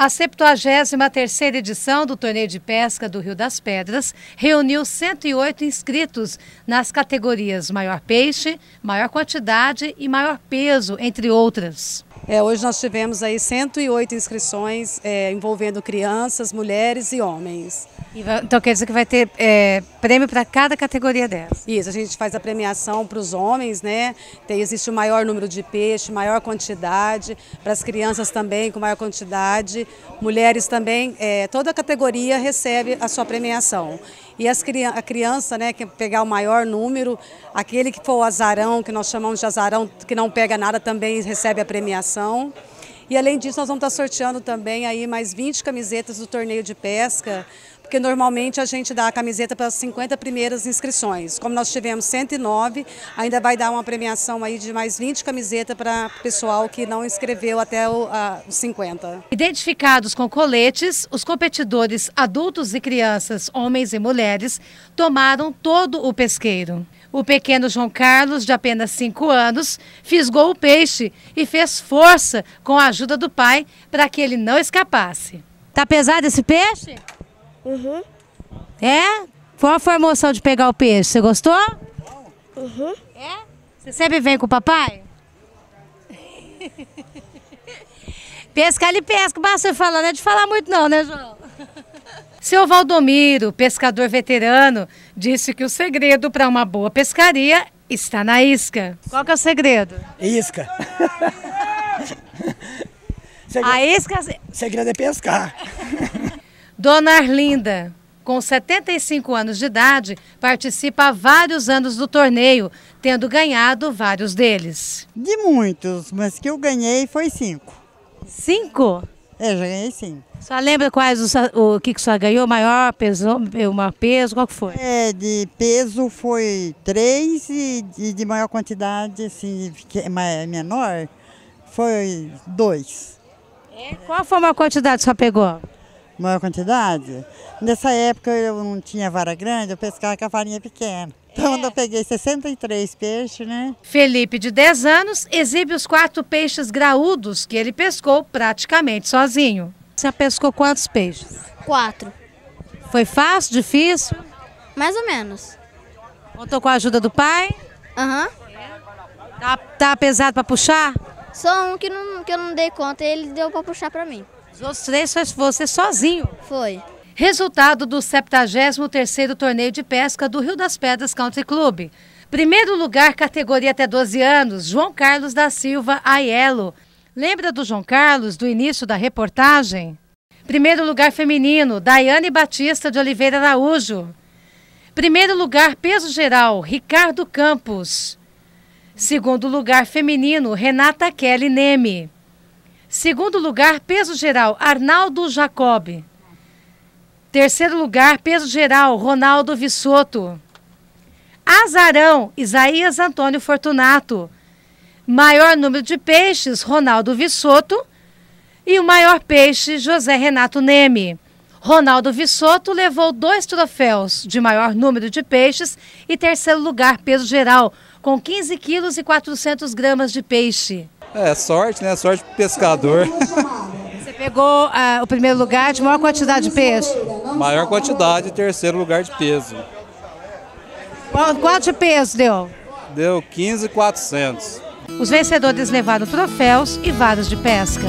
A 73 edição do Torneio de Pesca do Rio das Pedras reuniu 108 inscritos nas categorias maior peixe, maior quantidade e maior peso, entre outras. É, hoje nós tivemos aí 108 inscrições é, envolvendo crianças, mulheres e homens então quer dizer que vai ter é, prêmio para cada categoria dessa? Isso, a gente faz a premiação para os homens, né? Tem, existe o maior número de peixe, maior quantidade, para as crianças também com maior quantidade, mulheres também, é, toda a categoria recebe a sua premiação. E as, a criança, né, que pegar o maior número, aquele que for o azarão, que nós chamamos de azarão, que não pega nada, também recebe a premiação. E além disso, nós vamos estar tá sorteando também aí mais 20 camisetas do torneio de pesca porque normalmente a gente dá a camiseta para as 50 primeiras inscrições. Como nós tivemos 109, ainda vai dar uma premiação aí de mais 20 camisetas para o pessoal que não inscreveu até os 50. Identificados com coletes, os competidores adultos e crianças, homens e mulheres, tomaram todo o pesqueiro. O pequeno João Carlos, de apenas 5 anos, fisgou o peixe e fez força com a ajuda do pai para que ele não escapasse. Tá pesado esse peixe? Uhum. É? Qual foi a emoção de pegar o peixe? Você gostou? Uhum. É? Você sempre vem com o papai? Pescar ele pesca, basta você não é de falar muito não, né, João? Seu Valdomiro, pescador veterano, disse que o segredo para uma boa pescaria está na isca. Qual que é o segredo? Isca. segredo. A isca... O segredo é pescar. Dona Arlinda, com 75 anos de idade, participa há vários anos do torneio, tendo ganhado vários deles. De muitos, mas que eu ganhei foi cinco. Cinco? É, já ganhei cinco. Só lembra quais o, o que, que só ganhou? Maior peso, maior peso, qual que foi? É, de peso foi três e de, de maior quantidade, assim, é menor, foi dois. É, qual foi a maior quantidade que só pegou? maior quantidade. Nessa época eu não tinha vara grande, eu pescava com a varinha pequena. Então é. eu peguei 63 peixes, né? Felipe, de 10 anos, exibe os quatro peixes graúdos que ele pescou praticamente sozinho. Você pescou quantos peixes? Quatro. Foi fácil, difícil? Mais ou menos. Contou com a ajuda do pai? Aham. Uhum. Tá, tá pesado para puxar? Só um que, não, que eu não dei conta, ele deu para puxar para mim. Você, você sozinho? Foi. Resultado do 73º Torneio de Pesca do Rio das Pedras Country Club. Primeiro lugar, categoria até 12 anos, João Carlos da Silva Aiello. Lembra do João Carlos, do início da reportagem? Primeiro lugar feminino, Daiane Batista de Oliveira Araújo. Primeiro lugar, peso geral, Ricardo Campos. Segundo lugar feminino, Renata Kelly Neme. Segundo lugar, peso geral, Arnaldo Jacob. Terceiro lugar, peso geral, Ronaldo Vissoto. Azarão, Isaías Antônio Fortunato. Maior número de peixes, Ronaldo Vissoto. E o maior peixe, José Renato Neme. Ronaldo Vissoto levou dois troféus de maior número de peixes e terceiro lugar peso geral, com 15 quilos e 400 gramas de peixe. É, sorte, né? Sorte pro pescador. Você pegou ah, o primeiro lugar de maior quantidade de peso. Maior quantidade e terceiro lugar de peso. Quanto, quanto de peso deu? Deu 15,400. Os vencedores levaram troféus e varas de pesca.